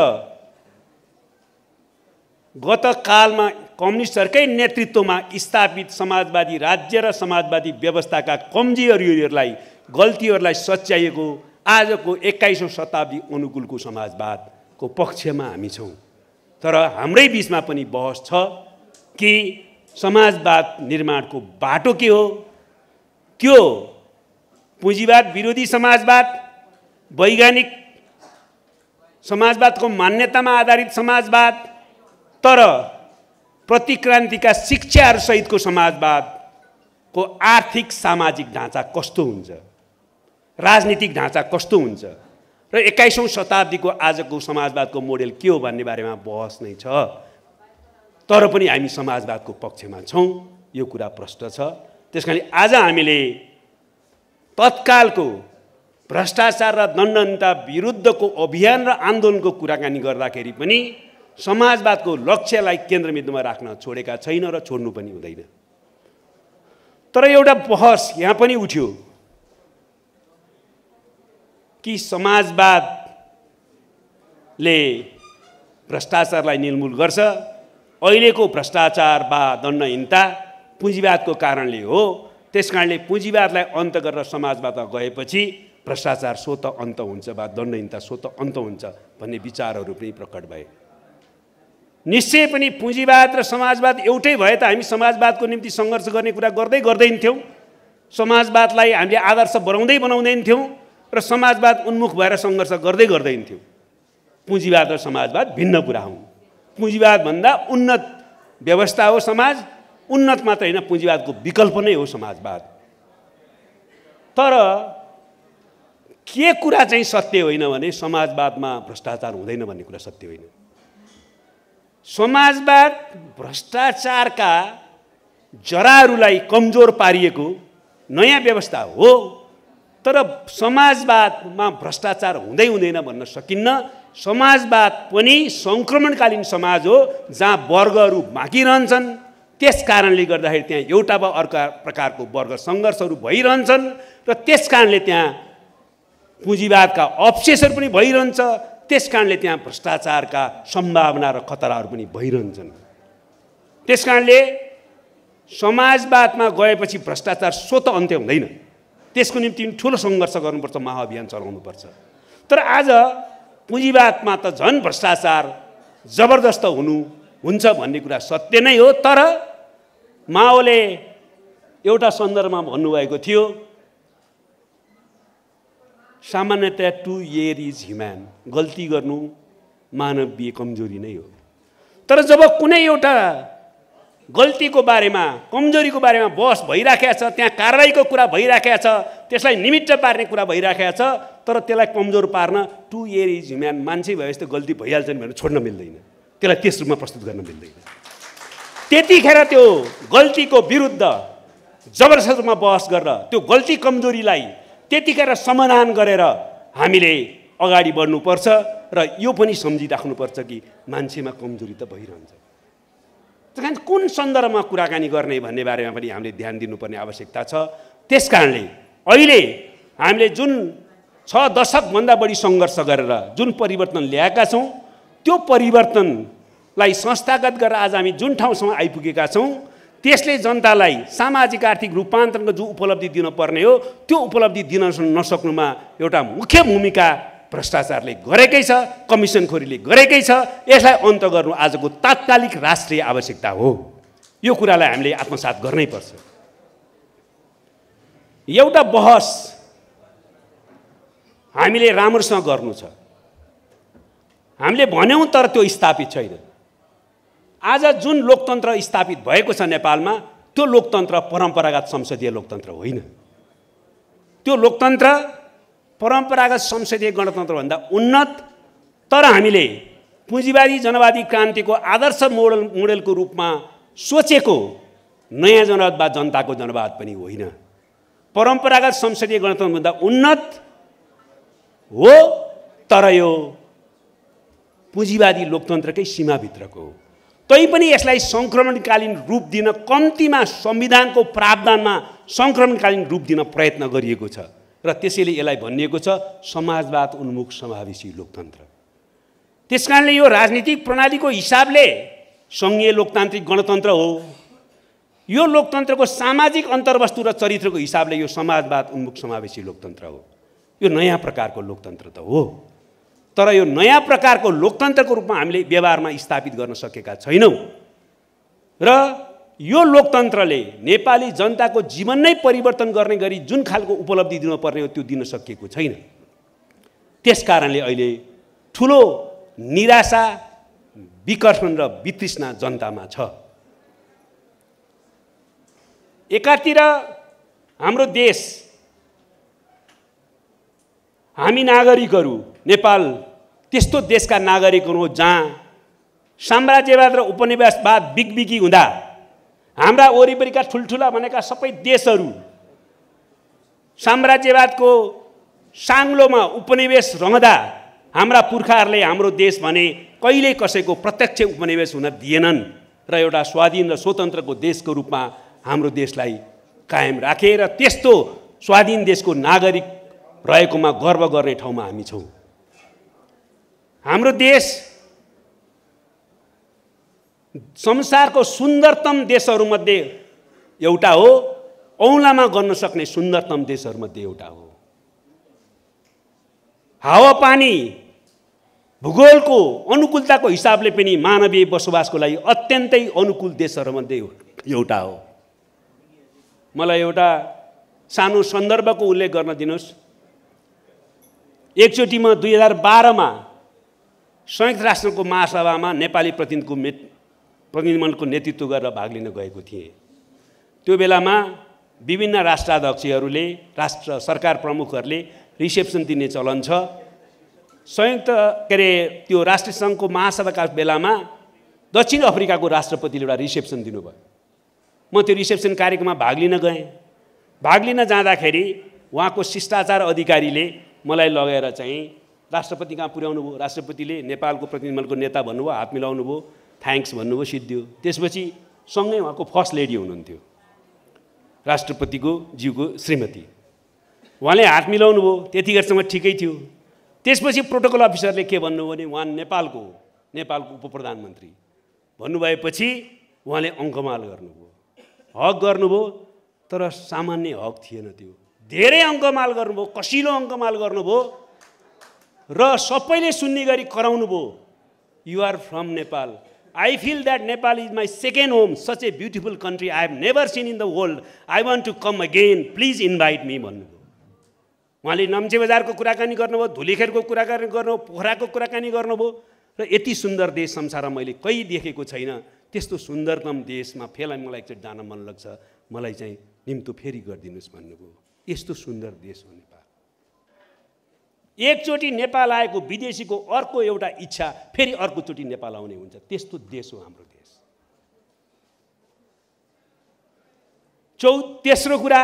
गत कालमा कम्युनिस्टहरूकै नेतृत्वमा स्थापित समाजवादी राज्य र समाजवादी व्यवस्थाका कमजोरीहरूलाई गल्तीहरूलाई सच्याइएको आजको एक्काइसौँ शताब्दी अनुकूलको समाजवादको पक्षमा हामी छौँ तर हाम्रै बिचमा पनि बहस छ कि समाजवाद निर्माणको बाटो के हो त्यो पुँजीवाद विरोधी समाजवाद वैज्ञानिक समाजवादको मान्यतामा आधारित समाजवाद तर प्रतिक्रान्तिका शिक्षाहरूसहितको समाजवादको आर्थिक सामाजिक ढाँचा कस्तो हुन्छ राजनीतिक ढाँचा कस्तो हुन्छ र एक्काइसौँ शताब्दीको आजको समाजवादको मोडेल के हो भन्ने बारेमा बहस नै छ तर पनि हामी समाजवादको पक्षमा छौँ यो कुरा प्रष्ट छ त्यस कारणले आज हामीले तत्कालको भ्रष्टाचार र दण्डनता विरुद्धको अभियान र आन्दोलनको कुराकानी गर्दाखेरि पनि समाजवादको लक्ष्यलाई केन्द्रबिन्दुमा राख्न छोडेका छैन र छोड्नु पनि हुँदैन तर एउटा बहस यहाँ पनि उठ्यो कि समाजवादले भ्रष्टाचारलाई निर्मूल गर्छ अहिलेको भ्रष्टाचार वा दण्डहीनता पुँजीवादको कारणले हो त्यस कारणले पुँजीवादलाई अन्त गरेर समाजवादमा गएपछि भ्रष्टाचार स्वत अन्त हुन्छ वा दण्डहीनता स्वत अन्त हुन्छ भन्ने विचारहरू पनि प्रकट भए निश्चय पनि पुँजीवाद र समाजवाद एउटै भए त हामी समाजवादको निम्ति सङ्घर्ष गर्ने कुरा गर्दै गर्दैनथ्यौँ समाजवादलाई हामीले आदर्श बनाउँदै बनाउँदैनथ्यौँ र समाजवाद उन्मुख भएर सङ्घर्ष गर्दै गर्दैन्थ्यो पुँजीवाद र समाजवाद भिन्न कुरा हुन् पुँजीवादभन्दा उन्नत व्यवस्था हो समाज उन्नत मात्र होइन पुँजीवादको विकल्प नै हो समाजवाद तर के कुरा चाहिँ सत्य होइन भने समाजवादमा भ्रष्टाचार हुँदैन भन्ने कुरा सत्य होइन समाजवाद भ्रष्टाचारका जराहरूलाई कमजोर पारिएको नयाँ व्यवस्था हो तर समाजवादमा भ्रष्टाचार हुँदै हुँदैन भन्न सकिन्न समाजवाद पनि सङ्क्रमणकालीन समाज हो जहाँ वर्गहरू बाँकी रहन्छन् त्यस कारणले गर्दाखेरि त्यहाँ एउटा वा अर्का प्रकारको वर्ग सङ्घर्षहरू भइरहन्छन् र त्यस कारणले त्यहाँ पुँजीवादका अवशेषहरू पनि भइरहन्छ त्यस कारणले त्यहाँ भ्रष्टाचारका सम्भावना र खतराहरू पनि भइरहन्छन् त्यस कारणले समाजवादमा गएपछि भ्रष्टाचार स्वत अन्त्य हुँदैन त्यसको निम्ति ठुलो सङ्घर्ष गर्नुपर्छ महाअभियान चलाउनुपर्छ तर आज पुँजीवादमा त झन् भ्रष्टाचार जबरजस्त हुनु हुन्छ भन्ने कुरा सत्य नै हो तर माओले एउटा सन्दर्भमा भन्नुभएको थियो सामान्यतया टु इयर इज ह्युम्यान गल्ती गर्नु मानवीय कमजोरी नै हो तर जब कुनै एउटा गल्तीको बारेमा कमजोरीको बारेमा बहस भइराखेको छ त्यहाँ कारवाहीको कुरा भइराखेको छ त्यसलाई निमित्त पार्ने कुरा भइराखेको छ तर त्यसलाई कमजोर पार्न टु एयर इज ह्युम्यान मान्छे भए जस्तो गल्ती भइहाल्छ भनेर छोड्न मिल्दैन त्यसलाई त्यस रूपमा प्रस्तुत गर्न मिल्दैन त्यतिखेर त्यो गल्तीको विरुद्ध जबरजस्त रूपमा बहस गरेर त्यो गल्ती कमजोरीलाई त्यतिखेर समाधान गरेर हामीले अगाडि बढ्नुपर्छ र यो पनि सम्झिराख्नुपर्छ कि मान्छेमा कमजोरी त भइरहन्छ त्यस कुन सन्दर्भमा कुराकानी गर्ने भन्ने बारेमा पनि हामीले ध्यान दिनुपर्ने आवश्यकता छ त्यस कारणले अहिले हामीले जुन छ दशकभन्दा बढी सङ्घर्ष गरेर जुन परिवर्तन ल्याएका छौँ त्यो परिवर्तनलाई संस्थागत गरेर आज हामी जुन ठाउँसम्म आइपुगेका छौँ त्यसले जनतालाई सामाजिक आर्थिक रूपान्तरणको जो उपलब्धि दिनुपर्ने हो त्यो उपलब्धि दिन नसक्नुमा एउटा मुख्य भूमिका भ्रष्टाचारले गरेकै छ कमिसनखोरीले गरेकै छ यसलाई अन्त गर्नु आजको तात्कालिक राष्ट्रिय आवश्यकता हो यो कुरालाई हामीले आत्मसात गर्नै पर्छ एउटा बहस हामीले राम्रोसँग गर्नु छ हामीले भन्यौँ तर त्यो स्थापित छैन आज जुन लोकतन्त्र स्थापित भएको छ नेपालमा त्यो लोकतन्त्र परम्परागत संसदीय लोकतन्त्र होइन त्यो लोकतन्त्र परम्परागत संसदीय गणतन्त्रभन्दा उन्नत तर हामीले पुँजीवादी जनवादी क्रान्तिको आदर्श मोडल मोडेलको रूपमा सोचेको नयाँ जनवाद वा जनताको जनवाद पनि होइन परम्परागत संसदीय गणतन्त्रभन्दा उन्नत हो तर यो पुँजीवादी लोकतन्त्रकै सीमाभित्रको हो तैपनि यसलाई सङ्क्रमणकालीन रूप दिन कम्तीमा संविधानको प्रावधानमा सङ्क्रमणकालीन रूप दिन प्रयत्न गरिएको छ र त्यसैले यसलाई भनिएको छ समाजवाद उन्मुख समावेशी लोकतन्त्र त्यस कारणले यो राजनीतिक प्रणालीको हिसाबले सङ्घीय लोकतान्त्रिक गणतन्त्र हो यो लोकतन्त्रको सामाजिक अन्तर्वस्तु र चरित्रको हिसाबले यो समाजवाद उन्मुख समावेशी लोकतन्त्र हो यो नयाँ प्रकारको लोकतन्त्र त हो तर यो नयाँ प्रकारको लोकतन्त्रको रूपमा हामीले व्यवहारमा स्थापित गर्न सकेका छैनौँ र यो लोकतन्त्रले नेपाली जनताको जीवन नै परिवर्तन गर्ने गरी जुन खालको उपलब्धि दिनुपर्ने हो त्यो दिन सकिएको छैन त्यस कारणले अहिले ठुलो निराशा विकर्षण र वितृष्णा जनतामा छ एकातिर हाम्रो देश हामी नागरिकहरू नेपाल त्यस्तो देशका नागरिकहरू हो जहाँ साम्राज्यवाद र उपनिवेशवाद बिगबिगी हुँदा हाम्रा वरिपरिका ठुल्ठुला भनेका सबै देशहरू साम्राज्यवादको साङ्लोमा उपनिवेश रहँदा हाम्रा पुर्खाहरूले हाम्रो देश भने कहिले कसैको प्रत्यक्ष उपनिवेश हुन दिएनन् र एउटा स्वाधीन र स्वतन्त्रको देशको रूपमा हाम्रो देशलाई कायम राखे र त्यस्तो स्वाधीन देशको नागरिक रहेकोमा गर्व गर्ने ठाउँमा हामी छौँ हाम्रो देश संसारको सुन्दरतम देशहरूमध्ये एउटा हो औलामा गर्न सक्ने सुन्दरतम देशहरूमध्ये एउटा हो हावापानी भूगोलको अनुकूलताको हिसाबले पनि मानवीय बसोबासको लागि अत्यन्तै अनुकूल देशहरूमध्ये एउटा हो मलाई एउटा सानो सन्दर्भको उल्लेख गर्न दिनुहोस् एकचोटिमा दुई हजार बाह्रमा संयुक्त राष्ट्रको महासभामा नेपाली प्रतिनिधिको प्रतिनिधिमण्डलको नेतृत्व गरेर भाग लिन गएको थिएँ त्यो बेलामा विभिन्न राष्ट्राध्यक्षहरूले राष्ट्र सरकार प्रमुखहरूले रिसेप्सन दिने चलन छ संयुक्त के अरे त्यो राष्ट्रिय सङ्घको महासभाका बेलामा दक्षिण अफ्रिकाको राष्ट्रपतिले एउटा रिसेप्सन दिनुभयो म त्यो रिसेप्सन कार्यक्रममा भाग लिन गएँ भाग लिन जाँदाखेरि उहाँको शिष्टाचार अधिकारीले मलाई लगेर चाहिँ राष्ट्रपति कहाँ पुर्याउनु भयो राष्ट्रपतिले नेपालको प्रतिनिधिमण्डलको नेता भन्नुभयो हात मिलाउनु भयो थ्याङ्क्स भन्नुभयो सिद्धियो त्यसपछि सँगै उहाँको फर्स्ट लेडी हुनुहुन्थ्यो राष्ट्रपतिको जिउको श्रीमती उहाँले हात मिलाउनु भयो त्यतिखेरसम्म ठिकै थियो त्यसपछि प्रोटोकल अफिसरले के भन्नुभयो भने उहाँ नेपालको हो नेपालको उप प्रधानमन्त्री भन्नुभएपछि उहाँले अङ्कमाल गर्नुभयो हक गर्नुभयो तर सामान्य हक थिएन त्यो धेरै अङ्कमाल गर्नुभयो कसिलो अङ्कमाल गर्नुभयो र सबैले सुन्ने गरी कराउनु भयो you're from Nepal I feel that Nepal is my second home such a beautiful country I have never seen in the world I want to come again please invite me भन्नुभयो उहाँले नम्चे बजारको कुराकानी गर्नुभयो धुलेखेरको कुराकानी गर्नुभयो पोखराको कुराकानी गर्नुभयो र यति सुन्दर देश संसारमा मैले कहीँ देखेको छैन त्यस्तो सुन्दरतम देशमा फेला मलाई एकचोटि जान मन लाग्छ मलाई चाहिँ निम्तो फेरि गरिदिनुहोस् भन्नुभयो यस्तो सुन्दर देश हो नेपाल एकचोटि नेपाल आएको विदेशीको अर्को एउटा इच्छा फेरि अर्कोचोटि नेपाल आउने हुन्छ त्यस्तो देश हो हाम्रो देश चौ तेस्रो कुरा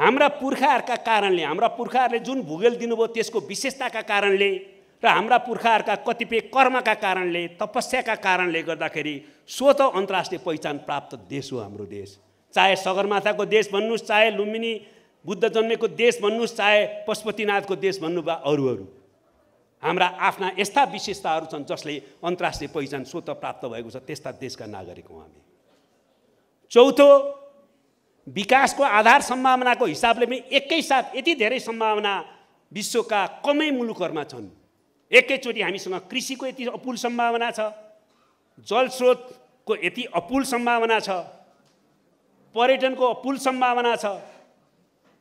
हाम्रा पुर्खाहरूका कारणले हाम्रा पुर्खाहरूले जुन भूगोल दिनुभयो त्यसको विशेषताका कारणले र हाम्रा पुर्खाहरूका कतिपय कर्मका कारणले तपस्याका कारणले गर्दाखेरि स्वत अन्तर्राष्ट्रिय पहिचान प्राप्त देश हो हाम्रो देश चाहे सगरमाथाको देश भन्नुहोस् चाहे लुम्बिनी बुद्ध जन्मेको देश भन्नुहोस् चाहे पशुपतिनाथको देश भन्नु वा अरू अरू हाम्रा आफ्ना यस्ता विशेषताहरू छन् जसले अन्तर्राष्ट्रिय पहिचान स्वतः प्राप्त भएको छ त्यस्ता देशका नागरिक हौँ हामी चौथो विकासको आधार सम्भावनाको हिसाबले पनि एकैसाथ यति धेरै सम्भावना विश्वका कमै मुलुकहरूमा छन् एकैचोटि हामीसँग कृषिको यति अपुल सम्भावना छ जलस्रोतको यति अपुल सम्भावना छ पर्यटनको अपुल सम्भावना छ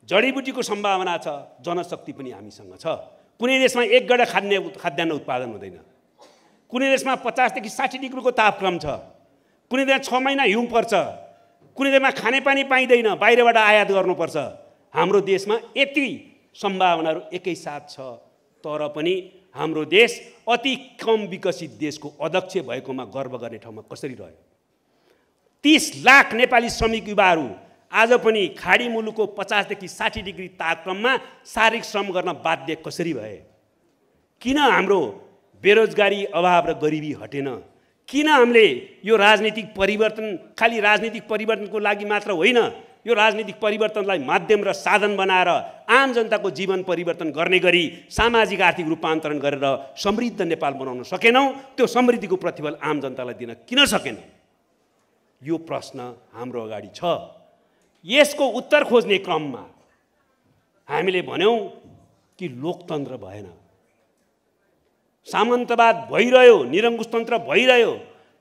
जडीबुटीको सम्भावना छ जनशक्ति पनि हामीसँग छ कुनै देशमा एक गडा खाद्य खाद्यान्न उत्पादन हुँदैन कुनै देशमा पचासदेखि साठी डिग्रीको तापक्रम छ कुनै देशमा छ महिना हिउँ पर्छ कुनै देशमा खानेपानी पाइँदैन बाहिरबाट आयात गर्नुपर्छ हाम्रो देशमा यति सम्भावनाहरू एकैसाथ छ तर पनि हाम्रो देश अति कम विकसित देशको अध्यक्ष भएकोमा गर्व गर्ने ठाउँमा कसरी रह्यो तिस लाख नेपाली श्रमिक युवाहरू आज पनि खाडी मुलुकको पचासदेखि साठी डिग्री तापक्रममा शारीरिक श्रम गर्न बाध्य कसरी भए किन हाम्रो बेरोजगारी अभाव र गरिबी हटेन किन हामीले यो राजनीतिक परिवर्तन खालि राजनीतिक परिवर्तनको लागि मात्र होइन यो राजनीतिक परिवर्तनलाई माध्यम र साधन बनाएर आम जनताको जीवन परिवर्तन गर्ने गरी सामाजिक आर्थिक रूपान्तरण गरेर समृद्ध नेपाल बनाउन सकेनौँ त्यो समृद्धिको प्रतिफल आम जनतालाई दिन किन सकेनौँ यो प्रश्न हाम्रो अगाडि छ यसको उत्तर खोज्ने क्रममा हामीले भन्यौँ कि लोकतन्त्र भएन सामन्तवाद भइरह्यो निरङ्कुशतन्त्र भइरह्यो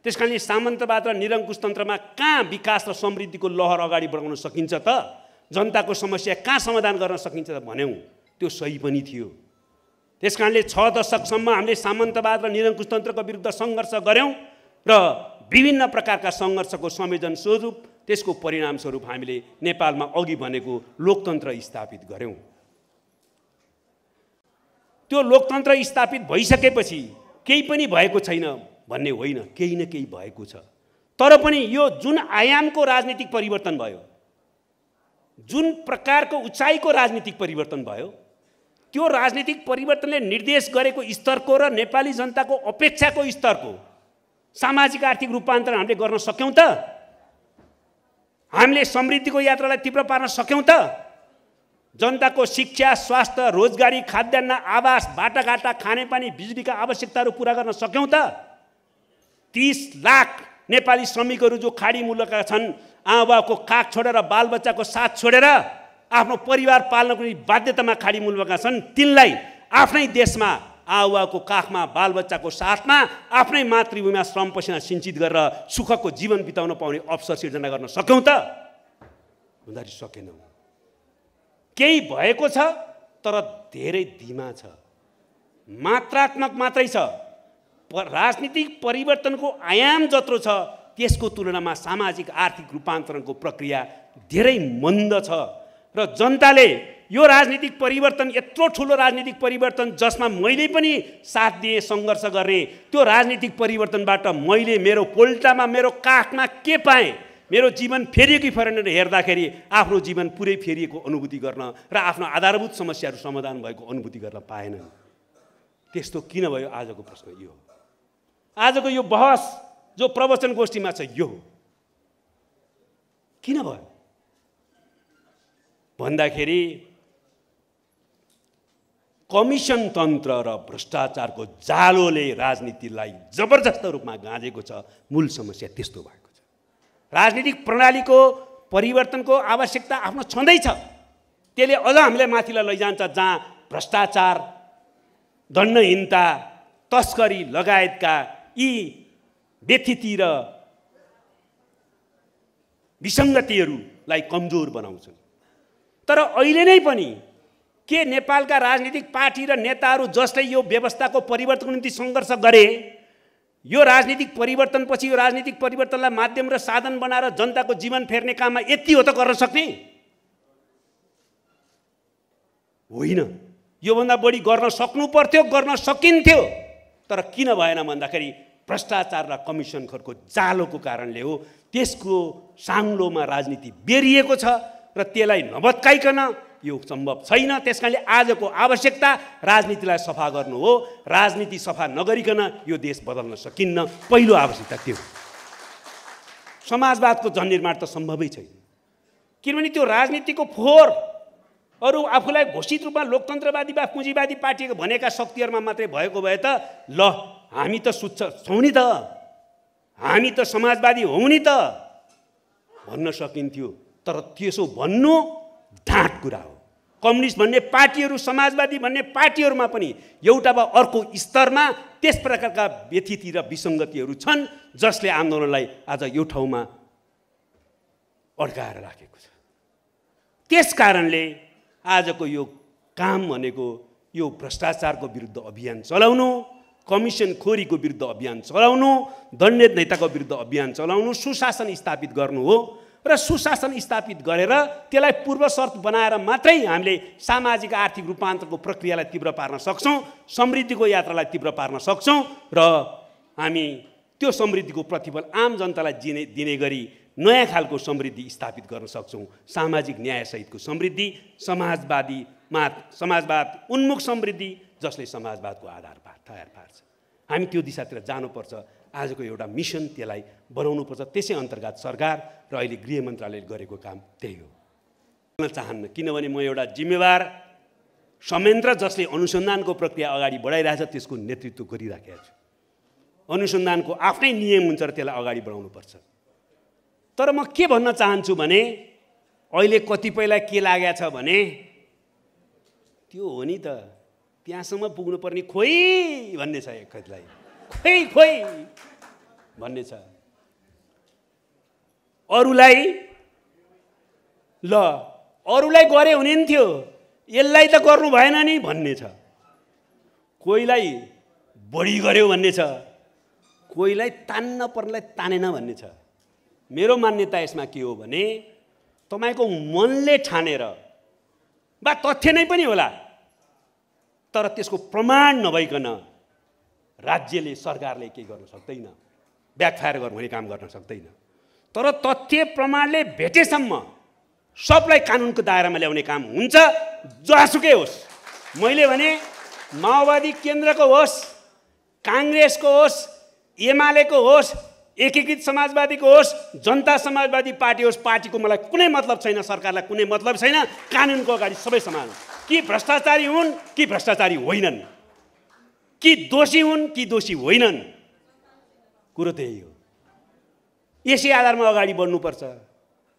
त्यस कारणले सामन्तवाद र निरङ्कुशतन्त्रमा कहाँ विकास र समृद्धिको लहर अगाडि बढाउन सकिन्छ त जनताको समस्या कहाँ समाधान गर्न सकिन्छ त भन्यौँ त्यो सही पनि थियो त्यस कारणले छ दशकसम्म हामीले सामन्तवाद र निरङ्कुशतन्त्रको विरुद्ध सङ्घर्ष गऱ्यौँ र विभिन्न प्रकारका सङ्घर्षको संयोजन स्वरूप त्यसको परिणामस्वरूप हामीले नेपालमा अघि भनेको लोकतन्त्र स्थापित गऱ्यौँ त्यो लोकतन्त्र स्थापित भइसकेपछि केही पनि भएको छैन भन्ने होइन केही न केही भएको छ तर पनि यो जुन आयामको राजनीतिक परिवर्तन भयो जुन प्रकारको उचाइको राजनीतिक परिवर्तन भयो त्यो राजनीतिक परिवर्तनले निर्देश गरेको स्तरको र नेपाली जनताको अपेक्षाको स्तरको सामाजिक आर्थिक रूपान्तरण हामीले गर्न सक्यौँ त हामीले समृद्धिको यात्रालाई तीव्र पार्न सक्यौँ त जनताको शिक्षा स्वास्थ्य रोजगारी खाद्यान्न आवास बाटाघाटा खानेपानी बिजुलीका आवश्यकताहरू पुरा गर्न सक्यौँ त तिस लाख नेपाली श्रमिकहरू जो खाडी मुलुकका छन् आमाबाबुको काग छोडेर बालबच्चाको साथ छोडेर आफ्नो परिवार पाल्नको निम्ति बाध्यतामा खाडी मुलुकका छन् तिनलाई आफ्नै देशमा आवाको काखमा बालबच्चाको साथमा आफ्नै मातृभूमिमा श्रम पसिना सिन्चित गरेर सुखको जीवन बिताउन पाउने अवसर सिर्जना गर्न सक्यौँ त हुँदाखेरि सकेनौँ केही भएको छ तर धेरै धिमा छ मात्रात्मक मात्रै छ राजनीतिक परिवर्तनको आयाम जत्रो छ त्यसको तुलनामा सामाजिक आर्थिक रूपान्तरणको प्रक्रिया धेरै मन्द छ र जनताले यो राजनीतिक परिवर्तन यत्रो ठुलो राजनीतिक परिवर्तन जसमा मैले पनि साथ दिएँ सङ्घर्ष गरेँ त्यो राजनीतिक परिवर्तनबाट मैले मेरो पोल्टामा मेरो काखमा के पाएँ मेरो जीवन फेरियो कि फरेन हेर्दाखेरि आफ्नो जीवन पुरै फेरिएको अनुभूति गर्न र आफ्नो आधारभूत समस्याहरू समाधान भएको अनुभूति गर्न पाएनन् त्यस्तो किन भयो आजको प्रश्न यो हो आजको यो बहस जो प्रवचन गोष्ठीमा छ यो किन भयो भन्दाखेरि कमिसन तन्त्र र भ्रष्टाचारको जालोले राजनीतिलाई जबरजस्त रूपमा गाँजेको छ मूल समस्या त्यस्तो भएको छ राजनीतिक प्रणालीको परिवर्तनको आवश्यकता आफ्नो छँदैछ त्यसले अझ हामीलाई माथिलाई लैजान्छ जहाँ भ्रष्टाचार दण्डहीनता तस्करी लगायतका यी व्यथिति र विसङ्गतिहरूलाई कमजोर बनाउँछन् तर अहिले नै पनि के नेपालका राजनीतिक पार्टी र नेताहरू जसले यो व्यवस्थाको परिवर्तनको निम्ति सङ्घर्ष गरे यो राजनीतिक परिवर्तनपछि यो राजनीतिक परिवर्तनलाई माध्यम र साधन बनाएर जनताको जीवन फेर्ने काममा यति हो त गर्न सक्ने होइन योभन्दा बढी गर्न सक्नु पर्थ्यो गर्न सकिन्थ्यो तर किन भएन भन्दाखेरि भ्रष्टाचार र कमिसनखोरको जालोको कारणले हो त्यसको साङ्लोमा राजनीति बेरिएको छ र त्यसलाई नभत्काइकन यो सम्भव छैन त्यस कारणले आजको आवश्यकता राजनीतिलाई सफा गर्नु हो राजनीति सफा नगरिकन यो देश बदल्न सकिन्न पहिलो आवश्यकता त्यो समाजवादको जननिर्माण त सम्भवै छैन किनभने त्यो राजनीतिको फोहोर अरू आफूलाई घोषित रूपमा लोकतन्त्रवादी वा पुँजीवादी पार्टीको भनेका शक्तिहरूमा मात्रै भएको भए त ल हामी त सुच्छ छौँ नि त हामी त समाजवादी हौँ नि त भन्न सकिन्थ्यो तर त्यसो भन्नु ढाँट कुरा हो कम्युनिस्ट भन्ने पार्टीहरू समाजवादी भन्ने पार्टीहरूमा पनि एउटा वा अर्को स्तरमा त्यस प्रकारका व्यथिति र विसङ्गतिहरू छन् जसले आन्दोलनलाई आज यो ठाउँमा अड्काएर राखेको छ त्यस कारणले आजको यो काम भनेको यो भ्रष्टाचारको विरुद्ध अभियान चलाउनु कमिसन खोरीको विरुद्ध अभियान चलाउनु दण्डित नेताको विरुद्ध अभियान चलाउनु सुशासन स्थापित गर्नु हो र सुशासन स्थापित गरेर त्यसलाई पूर्व शर्त बनाएर मात्रै हामीले सामाजिक आर्थिक रूपान्तरको प्रक्रियालाई तीव्र पार्न सक्छौँ समृद्धिको यात्रालाई तीव्र पार्न सक्छौँ र हामी त्यो समृद्धिको प्रतिफल आम जनतालाई जिने दिने गरी नयाँ खालको समृद्धि स्थापित गर्न सक्छौँ सामाजिक न्यायसहितको समृद्धि समाजवादी मा समाजवाद उन्मुख समृद्धि जसले समाजवादको आधार पार तयार पार्छ हामी त्यो दिशातिर जानुपर्छ आजको एउटा मिसन त्यसलाई बनाउनुपर्छ त्यसै अन्तर्गत सरकार र अहिले गृह मन्त्रालयले गरेको काम त्यही हो चाहन्न किनभने म एउटा जिम्मेवार संयन्त्र जसले अनुसन्धानको प्रक्रिया अगाडि बढाइरहेछ त्यसको नेतृत्व गरिराखेको छु अनुसन्धानको आफ्नै नियम हुन्छ र त्यसलाई अगाडि बढाउनु पर्छ तर म के भन्न चाहन्छु भने अहिले कतिपयलाई के लागेको छ भने त्यो हो नि त त्यहाँसम्म पुग्नुपर्ने खोइ भन्ने छ कतिलाई खोइ खोइ भन्ने छ अरूलाई ल अरूलाई गरे हुने नि थियो यसलाई त गर्नु भएन नि भन्ने छ कोहीलाई बढी गऱ्यो भन्ने छ कोहीलाई तान्न पर्नेलाई तानेन भन्ने छ मेरो मान्यता यसमा के हो भने तपाईँको मनले ठानेर वा तथ्य नै पनि होला तर त्यसको प्रमाण नभइकन राज्यले सरकारले केही गर्न सक्दैन ब्याकफायर भने काम गर्न सक्दैन तर तथ्य प्रमाणले भेटेसम्म सबलाई कानुनको दायरामा ल्याउने काम हुन्छ जहाँसुकै होस् मैले भने माओवादी केन्द्रको होस् काङ्ग्रेसको होस् एमालेको होस् एकीकृत समाजवादीको होस् जनता समाजवादी पार्टी होस् पार्टीको मलाई कुनै मतलब छैन सरकारलाई कुनै मतलब छैन कानुनको अगाडि सबै समान कि भ्रष्टाचारी हुन् कि भ्रष्टाचारी होइनन् कि दोषी हुन् कि दोषी होइनन् कुरो त्यही हो यसै आधारमा अगाडि बढ्नुपर्छ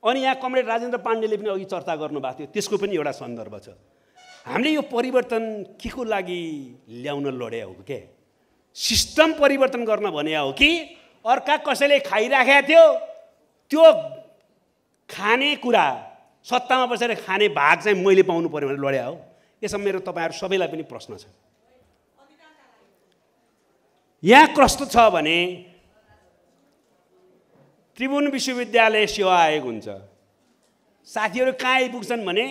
अनि यहाँ कमरेड राजेन्द्र पाण्डेले पनि अघि चर्चा गर्नुभएको थियो त्यसको पनि एउटा सन्दर्भ छ हामीले यो परिवर्तन के को लागि ल्याउन लड्या हो के सिस्टम परिवर्तन गर्न भने हो कि अर्का कसैले खाइराखेको थियो त्यो खाने कुरा सत्तामा बसेर खाने भाग चाहिँ मैले पाउनु पऱ्यो भने लड्या हो यसमा मेरो तपाईँहरू सबैलाई पनि प्रश्न छ यहाँ कस्तो छ भने त्रिभुवन विश्वविद्यालय सेवा आयोग हुन्छ साथीहरू कहाँ आइपुग्छन् भने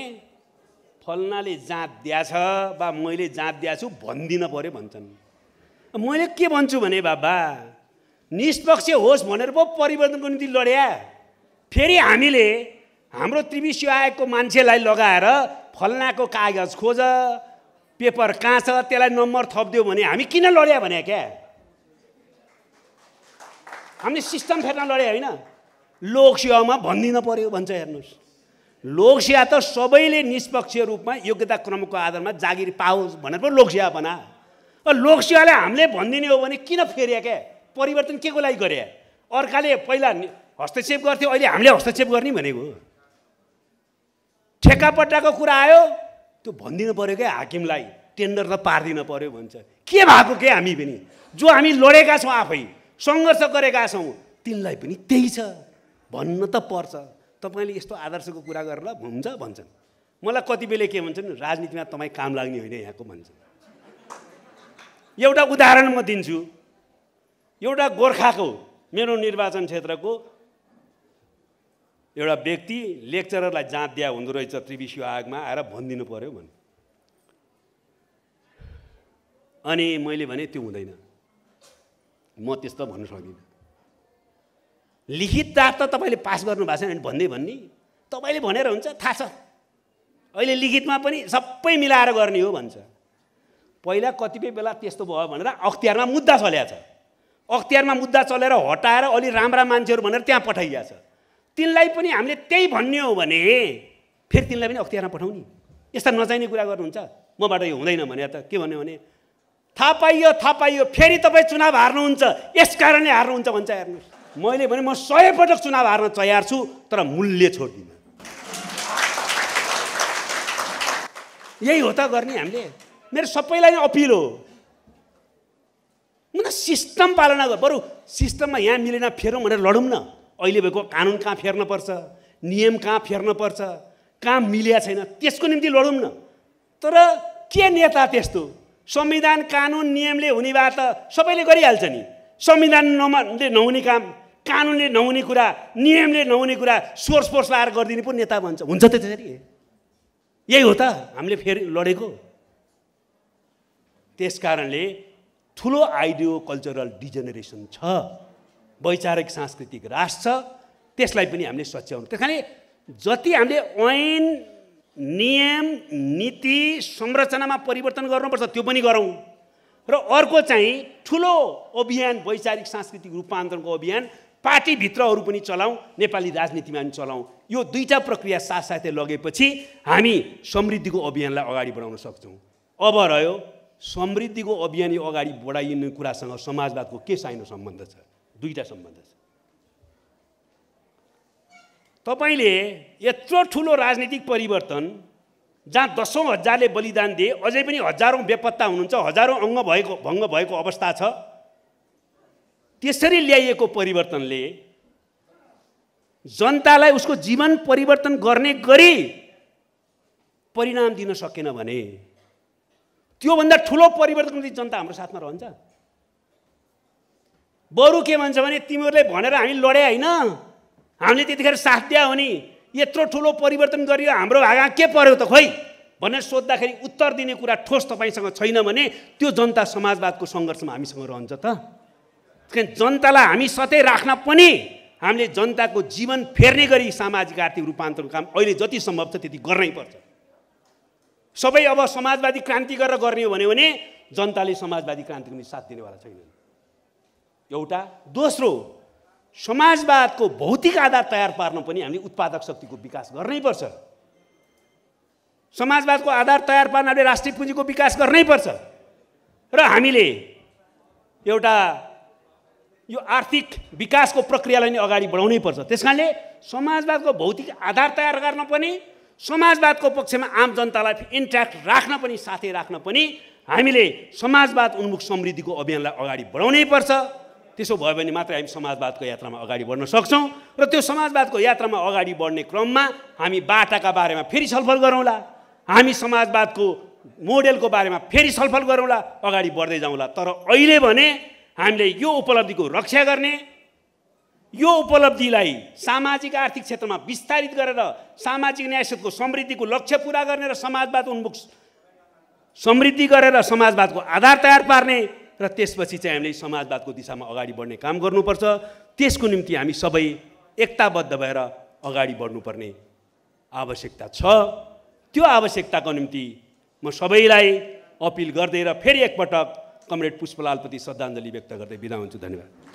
फल्नाले जाँत दिएछ बा मैले जाँत दिएको छु भनिदिन पऱ्यो भन्छन् मैले के भन्छु भने बाबा निष्पक्ष होस् भनेर पो परिवर्तनको निम्ति लड्या फेरि हामीले हाम्रो त्रिवी सेवा आयोगको मान्छेलाई लगाएर फल्नाको कागज खोज पेपर कहाँ छ त्यसलाई नम्बर थपिदियो भने हामी किन लड्या भने क्या हामीले सिस्टम फेर्न लडे होइन लोकसेवामा भनिदिन पऱ्यो भन्छ हेर्नुहोस् लोकसेवा त सबैले निष्पक्ष रूपमा योग्यता क्रमको आधारमा जागिर पाओस् भनेर पो लोकसेवा बना लोकसेवालाई हामीले भनिदिने हो भने किन फेरि क्या परिवर्तन के को लागि गरे अर्काले पहिला हस्तक्षेप गर्थ्यो अहिले हामीले हस्तक्षेप गर्ने भनेको ठेक्कापट्टाको कुरा आयो त्यो भनिदिनु पऱ्यो क्या हाकिमलाई टेन्डर त पारिदिनु पऱ्यो भन्छ के भएको के हामी पनि जो हामी लडेका छौँ आफै सङ्घर्ष गरेका छौँ तिनलाई पनि त्यही छ भन्न त पर्छ तपाईँले यस्तो आदर्शको कुरा गरेर हुन्छ भन्छन् मलाई कति बेला के भन्छन् राजनीतिमा तपाईँ काम लाग्ने होइन यहाँको भन्छन् एउटा उदाहरण म दिन्छु एउटा गोर्खाको मेरो निर्वाचन क्षेत्रको एउटा व्यक्ति लेक्चररलाई जाँच दिया हुँदो रहेछ त्रिविश्व आगमा आएर भनिदिनु पऱ्यो भन् अनि मैले भने त्यो हुँदैन म त्यस्तो भन्नु सक्दिनँ लिखित चार्ज त तपाईँले पास गर्नु भएको छैन भन्दै भन्ने तपाईँले भनेर हुन्छ थाहा छ अहिले लिखितमा पनि सबै मिलाएर गर्ने हो भन्छ पहिला कतिपय बेला त्यस्तो भयो भनेर अख्तियारमा मुद्दा चल्या छ अख्तियारमा मुद्दा चलेर हटाएर अलि राम्रा मान्छेहरू भनेर त्यहाँ पठाइएको छ तिनलाई पनि हामीले त्यही भन्ने हो भने फेरि तिनलाई पनि अख्तियारमा पठाउने यस्ता नचाहिने कुरा गर्नुहुन्छ मबाट यो हुँदैन भने त के भन्यो भने थाहा पाइयो थाहा पाइयो फेरि तपाईँ चुनाव हार्नुहुन्छ यसकारणले कारणले हार्नुहुन्छ भन्छ हेर्नुहोस् मैले भने म सय पटक चुनाव हार्न तयार छु तर मूल्य छोड्दिनँ यही हो त गर्ने हामीले मेरो सबैलाई नै अपिल हो म सिस्टम पालना गर बरु सिस्टममा यहाँ मिलेन फेरौँ भनेर लडौँ न अहिले भएको कानुन कहाँ फेर्न पर्छ नियम कहाँ फेर्न पर्छ कहाँ मिलिया छैन त्यसको निम्ति लडौँ न तर के नेता त्यस्तो संविधान कानुन नियमले हुने भए त सबैले गरिहाल्छ नि संविधान नमाले नहुने काम कानुनले नहुने कुरा नियमले नहुने कुरा सोर्स फोर्स लाएर गरिदिने पो नेता भन्छ हुन्छ त त्यसरी यही हो त हामीले फेरि लडेको त्यस कारणले ठुलो आइडियो कल्चरल डिजेनेरेसन छ वैचारिक सांस्कृतिक राष्ट्र छ त्यसलाई पनि हामीले सच्याउनु त्यस कारणले जति हामीले ऐन नियम नीति संरचनामा परिवर्तन गर्नुपर्छ त्यो पनि गरौँ र अर्को चाहिँ ठुलो अभियान वैचारिक सांस्कृतिक रूपान्तरणको अभियान पार्टीभित्रहरू पनि चलाउँ नेपाली राजनीतिमा पनि चलाउँ यो दुईवटा प्रक्रिया साथसाथै लगेपछि हामी समृद्धिको अभियानलाई अगाडि बढाउन सक्छौँ अब रह्यो समृद्धिको अभियान यो अगाडि बढाइने कुरासँग समाजवादको के साइनो सम्बन्ध छ दुईवटा सम्बन्ध छ तपाईँले यत्रो ठुलो राजनीतिक परिवर्तन जहाँ दसौँ हजारले बलिदान दिए अझै पनि हजारौँ बेपत्ता हुनुहुन्छ हजारौँ अङ्ग भएको भङ्ग भएको अवस्था छ त्यसरी ल्याइएको परिवर्तनले जनतालाई उसको जीवन परिवर्तन गर्ने गरी परिणाम दिन सकेन भने त्योभन्दा ठुलो परिवर्तन चाहिँ जनता हाम्रो साथमा रहन्छ बरु के भन्छ भने तिमीहरूले भनेर हामी लडे होइन हामीले त्यतिखेर साथ दिया हो नि यत्रो ठुलो परिवर्तन गरियो हाम्रो भागा के पर्यो त खोइ भनेर सोद्धाखेरि उत्तर दिने कुरा ठोस तपाईँसँग छैन भने त्यो जनता समाजवादको सङ्घर्षमा हामीसँग रहन्छ त त्यस जनतालाई हामी सधैँ राख्न पनि हामीले जनताको जीवन फेर्ने गरी सामाजिक आर्थिक रूपान्तरणको काम अहिले जति सम्भव छ त्यति गर्नै पर्छ सबै अब समाजवादी क्रान्ति गरेर गर्ने हो भने जनताले समाजवादी क्रान्तिको पनि साथ दिनेवाला छैन एउटा दोस्रो समाजवादको भौतिक आधार तयार पार्न पनि हामीले उत्पादक शक्तिको विकास गर्नैपर्छ समाजवादको आधार तयार पार्न राष्ट्रिय पुँजीको विकास गर्नैपर्छ र हामीले एउटा यो आर्थिक विकासको प्रक्रियालाई नै अगाडि बढाउनै पर्छ त्यस कारणले समाजवादको भौतिक आधार तयार गर्न पनि समाजवादको पक्षमा आम जनतालाई इन्ट्र्याक्ट राख्न पनि साथै राख्न पनि हामीले समाजवाद उन्मुख समृद्धिको अभियानलाई अगाडि बढाउनै पर्छ त्यसो भयो भने मात्रै हामी समाजवादको यात्रामा अगाडि बढ्न सक्छौँ र त्यो समाजवादको यात्रामा अगाडि बढ्ने क्रममा हामी बाटाका बारेमा फेरि छलफल गरौँला हामी समाजवादको मोडेलको बारेमा फेरि छलफल गरौँला अगाडि बढ्दै जाउँला तर अहिले भने हामीले यो उपलब्धिको रक्षा गर्ने यो उपलब्धिलाई सामाजिक आर्थिक क्षेत्रमा विस्तारित गरेर सामाजिक न्यायसितको समृद्धिको लक्ष्य पुरा गर्ने र समाजवाद उन्मुख समृद्धि गरेर समाजवादको आधार तयार पार्ने र त्यसपछि चाहिँ हामीले समाजवादको दिशामा अगाडि बढ्ने काम गर्नुपर्छ त्यसको निम्ति हामी सबै एकताबद्ध भएर अगाडि बढ्नुपर्ने आवश्यकता छ त्यो आवश्यकताको निम्ति म सबैलाई अपिल गर्दै र फेरि एकपटक कमरेड पुष्पलालप्रति श्रद्धाञ्जली व्यक्त गर्दै बिदा हुन्छु धन्यवाद